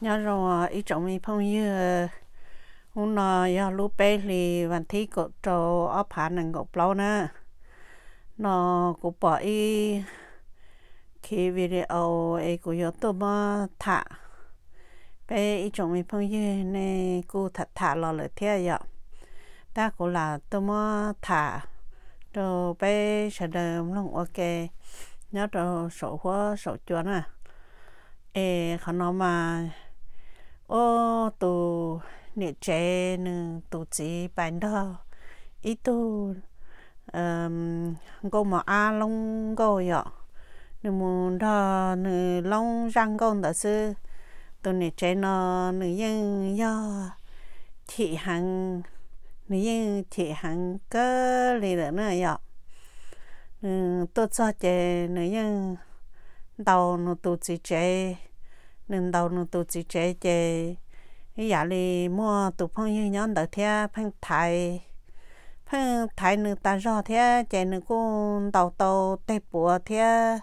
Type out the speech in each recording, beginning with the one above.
nhớ rồi ít trọng mình phong như hôm nọ giờ lúc bé thì vẫn thi cậu trò ấp phản nặng cậu lâu nè nó cũng bỏ ý khi video ấy cũng có tôi mà thả bé ít trọng mình phong như này cô thả thả lo lời thế giờ à ta cũng là tôi mà thả rồi bé sẽ đơm lòng ok nhớ rồi sổ hóa sổ chuồn à ê khó nó mà ô tu nè chế nè tu chỉ bản đó ý tu um cô mà a long cô vậy nè muốn đó nè long răng con đó chứ tu nè chế nó nè yên yo thị hàng nè yên thị hàng cơ lì đó nè vậy nè tu cho chế nè yên đầu nè tu chỉ chế nên đầu nó tụt chỉ chế chế cái giả li mua tụt phong như nhóm đợt thế phong thái phong thái nữ ta rõ thế chế nữ cũng đầu tàu tây bùa thế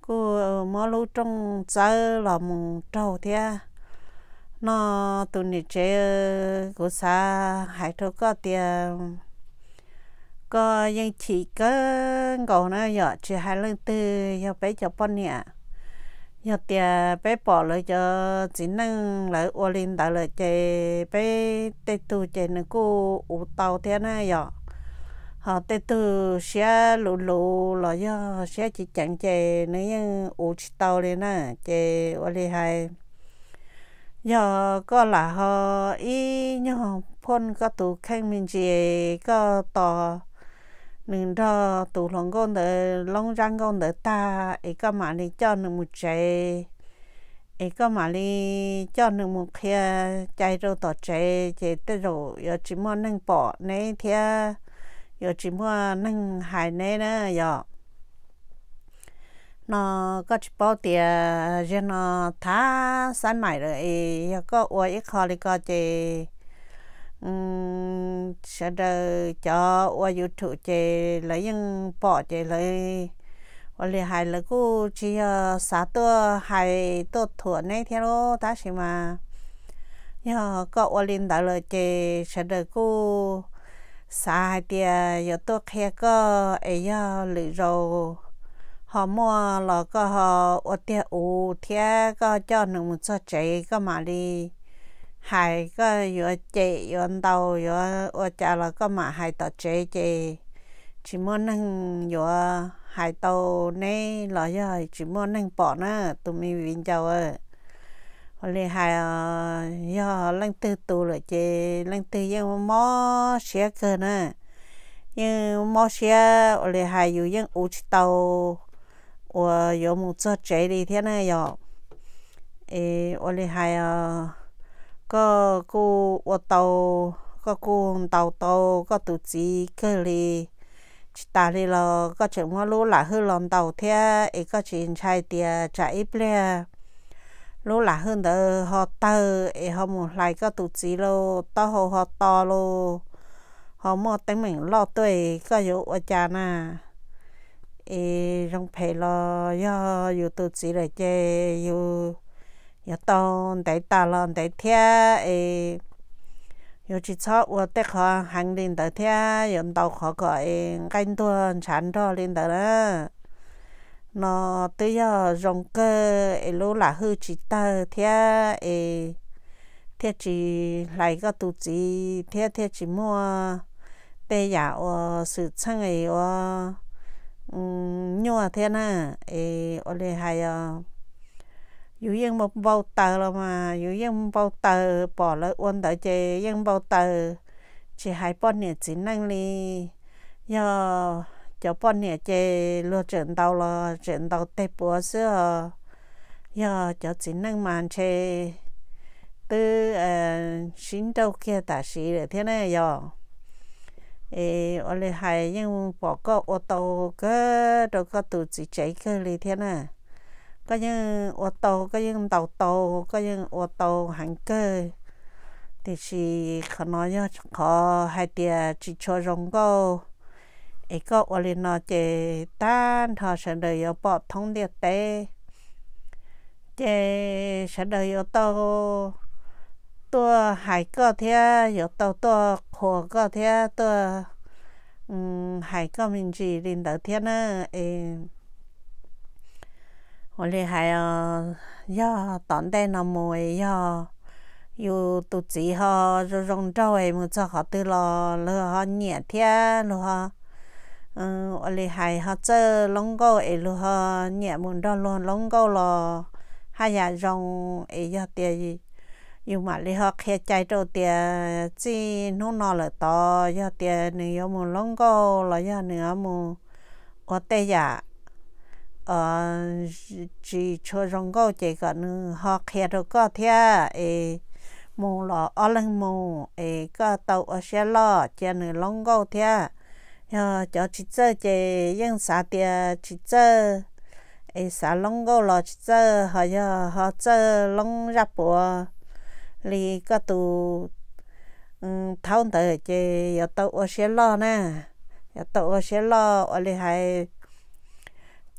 cô ờ, mua lũ trong chợ là mùng trâu thế nó tụi nữ chơi, ờ, của xa hải thô có tiền có những chỉ có ngồi nó giờ chỉ hai lần tư giờ bé cho bọn nhẹ bé bỏ lại cho chỉ năng lại ô linh đại lại chơi bé tê tu chơi nó cô u tàu thế này rồi à. họ tê tu xe lù lù rồi do xe chỉ chẳng chơi nữa nhưng u chỉ tàu lên nè chơi ô linh hay giờ có là họ ý nhau phun có tụ khen mình chơi có to nên cho tụ lòng con để long răng con để ta ấy có mà đi cho nên một chế ấy có mà đi cho nên một kia chạy rồi tỏ chế chế tới rồi giờ chỉ muốn nâng bỏ nấy thì giờ chỉ muốn nâng hại nấy nữa giờ nó có chỉ bảo tiền cho nó thả sẵn mày rồi có uống ít khó thì có chế sẽ đợi cho qua youtube chơi lấy những bỏ chơi lấy và lì hài là cô chỉ ờ, xả tua hài tua thua này thế đó ta chỉ mà nhờ cậu qua lên đã lời chơi sẽ đợi cô xả hai tia giờ tua khe có ấy giờ lì rồi họ mua là có họ ở tia u thế có cho nó một số chạy có mà đi hai có yo chế yo đầu yo yo cha là có mà hai tờ chế chế chỉ muốn năng yo hai tàu này, là yo chỉ muốn năng bỏ nữa, tụi mình viên chào ơi lấy hai yo lăng tư tụ là chế lăng tư yang mò xe cơ nữa. nhưng mò xe lấy hai yo yang u chỉ tàu ở yo một chỗ chế đi thế này yo ê lấy hai ก็กูวัดโตก็กูเต่าโตก็ตุจีก็เลยตาเลยเราก็จงว่ารู้หล่ะคือลองเต่าเทียไอ้ก็ชินชายเตียจะอีเปลี่ยรู้หล่ะคือเดอฮอเตอร์เอฮอมูไรก็ตุจีโลต่อฮอฮอตอโลฮอมอต็้งเหมือนล่อตัวก็อยู่อาจารย์น่ะไอ้รองเพลอย่ออยู่ตุจีเลยเจอยู่也当得大浪得天诶，有几次我得看行领的天，有到可个诶，更多长多领的了。nó tự do rong cơ ấy lô là hư chỉ ta thế ấy thế chỉ lại cái tụ chỉ thế thế chỉ mua tê giả o sự sang ấy o nhua thế na ấy ở đây hay dù yên một bao tờ là mà dù yên bao tờ bỏ lỡ uốn tới chế yên bao tờ chỉ hai bọn nè chỉ năng đi giờ cho bọn nè chế lừa chuyện tàu là chuyện tàu tê búa xưa giờ cho chỉ năng màn chế từ ờ, xin đâu kia ta xí để thế này giờ ê ở đây hai nhưng bỏ có ô tô cái đâu có tụ chỉ chạy cái gì thế này có những ô tô có những tàu tàu có những ô tô hàng cơ thì chỉ có nói nhá có hai tia chỉ cho rong go ấy có ô lên nó chế tan thọ sẽ đời ở bỏ thông địa tế chế sẽ đời ô tô tua hải cơ thế yếu tàu tua khổ cơ thế tua hải cơ mình chỉ lên đầu thế nữa 我嘞还要要当代那么要有肚子哈，就容着诶，么做好对咯，了哈热天了哈，嗯，我嘞还哈做龙沟诶了哈，热么着龙龙沟咯，还要容诶要点，有嘛嘞哈开ใจ着点，只弄那了到要点，你要么龙沟了要你要么我对呀。chỉ ờ, cho rằng có chỉ có nữ họ khe được có thea ê mù lọ ở lưng mù ê có tàu ở xe lọ cho nữ long có thea nhờ cho chị chơi chị yên xả tia chị chơi ê xả long có lọ chị chơi họ giờ họ chơi long ra bùa lì có tụ ừ, thao tới chị giờ tàu ở xe lọ nè giờ tàu ở xe lọ ở đây hay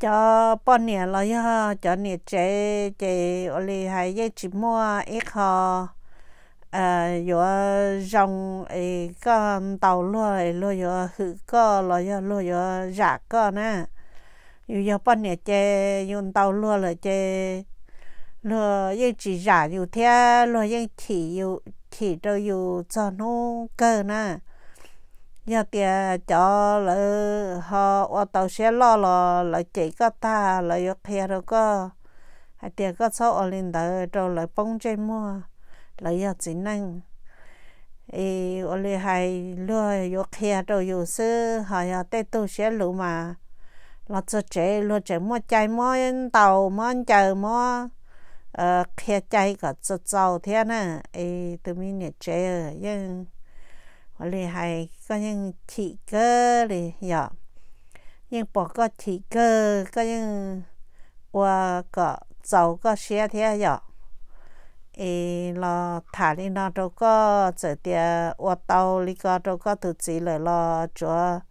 จอป้อนเนี่ยเราย่อจอเนี่ยเจเจอะไรหายยจิมัวเอกคอเอ่ออยู่จงไอ้ก็เตาลอยลอยอยอ่หืก็ลอยลอยอยู่จากก็นะ อยู่ยอปอนเนี่ยเจยนเตาลอยเลยเจลอยยังจีจากอยู่เท่าลอยยังถี่อยู่ถี่เราอยู่จอนู้เกินนะ nhà tiền cho là họ ở tàu xe lo lo là chỉ có ta là yêu kia rồi có hay tiền có số ở lên đời rồi là bông chơi mua là yêu chỉ năng ý ở đây hay lừa yêu kia rồi yêu sư họ ở tây tu xe lũ mà là cho trẻ lừa trẻ mua chạy mua tàu mua chờ mua ờ kia chạy cả cho giàu thế nè ý tụi mình nhẹ trẻ nhưng 我哋係嗰樣切歌嚟呀，用薄個切歌嗰樣話個做個寫啲呀，誒咯，睇你那度個做啲活動，你個度個肚子嚟咯，做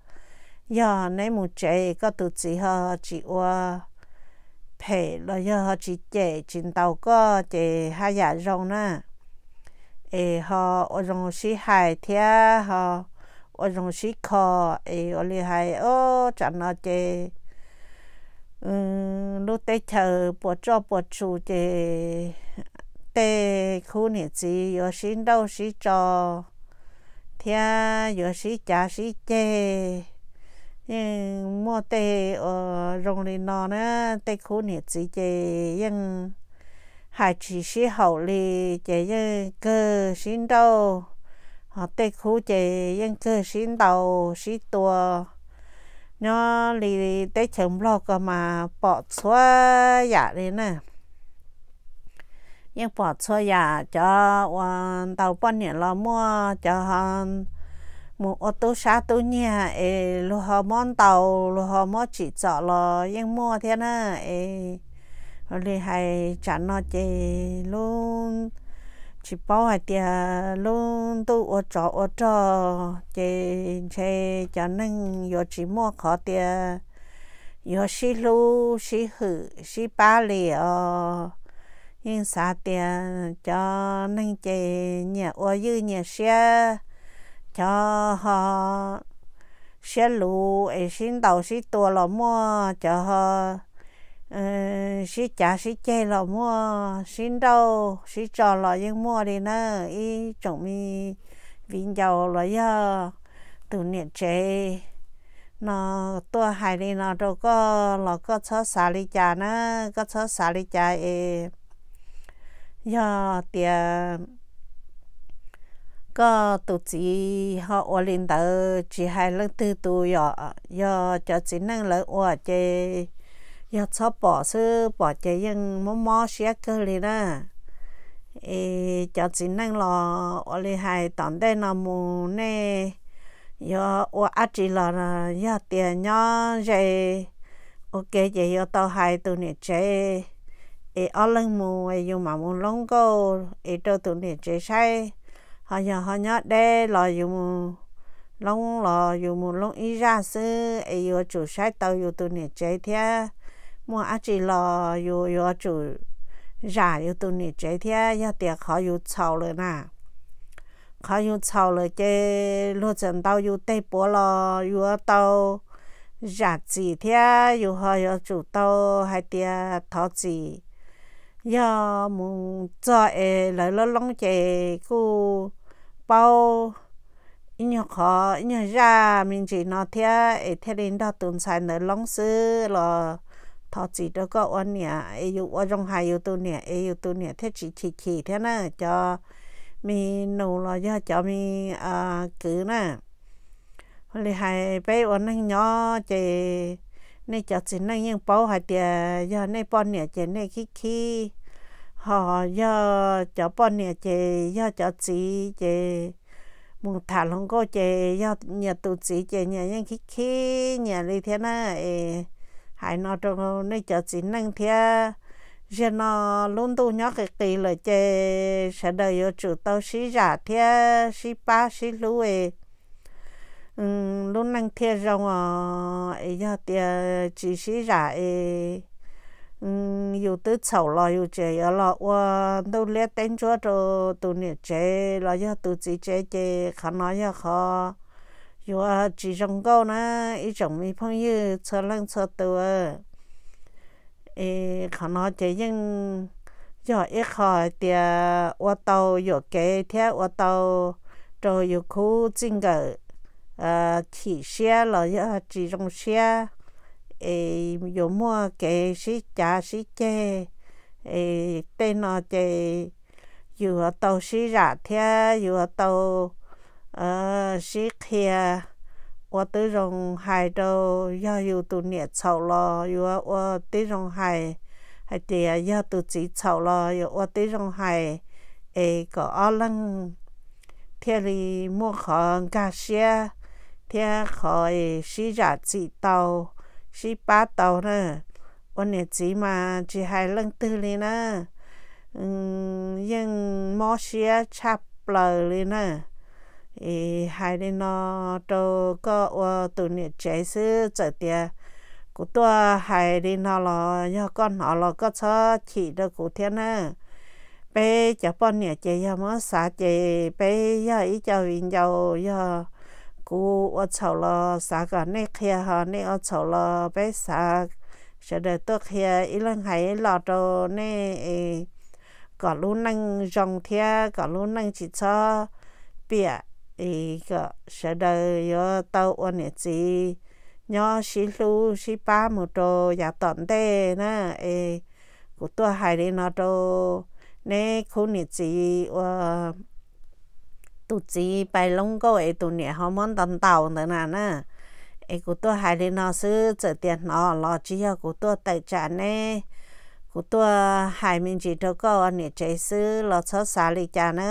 呀，你冇借個肚子呵，只話。皮了以後，只借錢到個借下日用呢。诶，吼，我用是海天吼，我用是靠诶，我哩海哦，怎那的？嗯，lúc tới chờ bộ cho bộ chủ thì tê khu nị gì yo xin đâu xí cho thia yo xí chả xí chê nhưng mua tê ở rồng lì nọ nè tê khu nị gì chê nhưng 还只是后哩这样个心到，好对苦这样个心到许多，那哩对成不个嘛 bỏ 出呀哩呢，因 bỏ 出呀 cho 往到半年了么就 han mu ô tô xa tô nhà ê lu họ món tàu lu họ món chỉ chợ lo nhưng mua thế na ê rồi hay chả nó chơi luôn chỉ bảo hay tia luôn tu ở chỗ ở chỗ chơi chơi cho nên giờ chỉ mua khó tia giờ xí lu xí hử xí ba lì ờ nhưng sao tia cho nên chơi nhà ở dưới nhà xe cho họ xe lu ấy xin đầu xí tua lò mua cho họ sĩ ờ, chả sĩ chê lò mua sĩ đâu sĩ trò lò nhưng mua đi nè ý trồng mi vinh dầu lò giờ từ niệm chế nó tua hai đi nó đâu có lò có chó xả đi chả nè có chó xả đi chả ê giờ tiền có tụ chỉ họ ở lên tờ chỉ hai lần tư tụ giờ giờ cho chỉ năng lợi ở chơi 要炒 bỏ sư bỏ chế nhưng mò mò xe cơ lì nè ê cho chị năng lò ở lì hai tạm đây là mù nè yo ở ở chỉ là là yo tiền nhá vậy ok vậy yo tao hai tụi nè chế ê ở lưng mù ấy yo mà mù lông cô ê cho tụi nè chế sai họ nhá họ nhá đây là yo mù lông là yo mù lông ý ra sư ê yo chủ sai tao yo tụi nè chế thế mua à chỉ lo yo yo chủ giả yo tu ni chế thế ya tiệt khó yo chào rồi nè khó yo chào rồi chế lúc chân tao yo tây bố lo yo tao giả gì thế yo họ yo chủ tao hay tiệt thọ gì yo muốn cho e lại lo long chế cô bao nhờ khó nhờ ra mình chỉ nói thế thiệt linh đó tuần sai nữa long sư rồi thọ chỉ đó có ở nè, ai yêu ở trong hai yêu tôi nè, ấy yêu tôi nhà thế chỉ chỉ chỉ thế nè cho mi nô lo cho cho mi à cứ nè hồi đi hai bé ở nâng nhỏ chơi, nay cho xin nâng nhưng bảo hai tiền giờ nên bọn nhà chị nên khi khi họ giờ cho bọn nè chơi, giờ cho chị chơi, một thả lòng cô chơi, giờ nhà tụ chị chơi nhà những khi khi nhà này thế nè ai hãy nó trong nơi chợ chỉ năng thế giờ nó luôn tu nhớ cái kỳ là chơi sẽ đời ở chủ tao xí giả thế xí ba xí lú ấy luôn năng thế à, ấy giờ thì chỉ xí giả ấy yêu tứ sầu lo yêu chơi ở lo qua đâu lẽ tên chúa cho tụi nè chơi lo giờ tụi chỉ chơi chơi khả nói giờ khó 有啊，几种狗呢？一种没朋友，车辆车多，诶，可能就用有一块的我到有给天我到就有苦尽个，呃，起些了要几种些，诶，有么给谁家谁家，诶，对那的有到谁家天有到。ờ xí kia 我对上海都要有都念草了，有我对上海还得要都记草了，有我对上海诶个阿楞，天里莫看感谢，天可以是啥知道，是八道呢，我念字嘛只还楞对哩呢，嗯，用莫些差不了哩呢。ý hai đi nó trâu có ờ tụi nè chạy sư chạy tiền cụ tua hai đi nó lo nhớ con nó lo có cho chỉ được cụ thiên nè bé cho bọn nè chạy giờ mới xả chạy bé giờ ý cho viên dầu giờ cụ ở chỗ lo xả cả nè kia họ nè ở chỗ lo bé xả sẽ để tôi kia ý lần hai lo trâu nè có lúc năng rong thia có lúc năng chỉ cho bịa อีก็ชะเดยเต้าอ้นเนจีย่อชิลูชิป้ามุโตอยากตอนเต้นะเอกูตัวหายเนนาโตเนคุณเนจีว่าตุจีไปลงก็เอตุเนี่ยฮอมอนตันเต่าเนี่ยนะนะเอกูตัวหายเนนาซื้อจะเตียนนอรอจีกูตัวแต่จานเน่กูตัวหายมินจีเท่าก็เนี่ยใจซื้อรอชดสาลิจานะ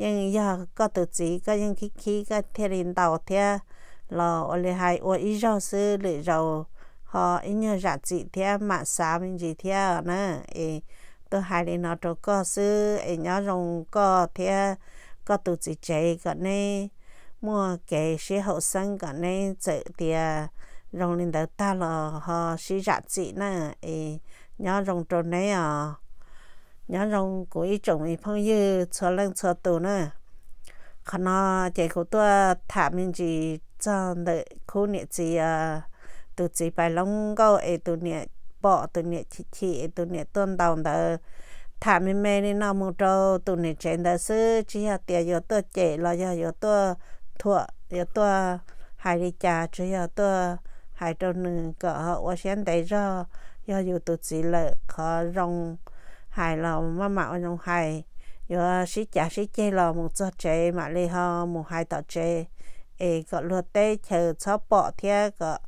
因要各都只个因去去个天领导天，了我哩还我一周是哩周，和一年日几天嘛三明几天呢？诶，都还哩那周个是诶，要用个天个都只这个呢，莫给些后生个呢做的，用领导大了和些日子呢？诶，要用着呢啊。nhớ rong của ý chồng ý phong như cho lên cho tù nữa khả nó chạy của tôi thả mình chỉ cho đợi khu nệ chỉ à tụ chỉ bài long câu ấy tụ nệ bỏ tụ nệ chỉ chỉ tụ nệ tuân đầu đó thả mình mê nên nào mua trâu tụ nệ chạy đó sư chỉ là tiền yếu tôi chạy là yếu yếu tôi thua yếu tôi hai đi cha chỉ yếu tôi hai trâu nương cỡ họ ở xem đấy ra yếu yếu tụ chỉ là khó rong hai lò mà mạo nông hai giờ sĩ chả sĩ chơi lò một cho chơi mà lấy ho một hai tờ chơi ấy có luật tê chờ cho bỏ thế có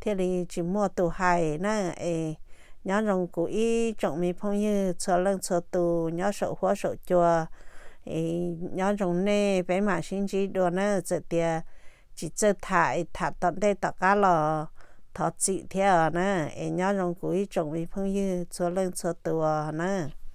thế thì chỉ mua tù hai nè ấy nhớ rằng cụ ý trọng mi phong như cho lưng cho tù nhớ sợ hóa sợ chùa ấy nhớ rằng nè bé mà xin chỉ đồ nè giờ tiệt chỉ chơi thải thả tận đây tạt cá lò thọ chị theo nè em nhớ trong cuối chuẩn bị phong như chúa lên chúa tùa nè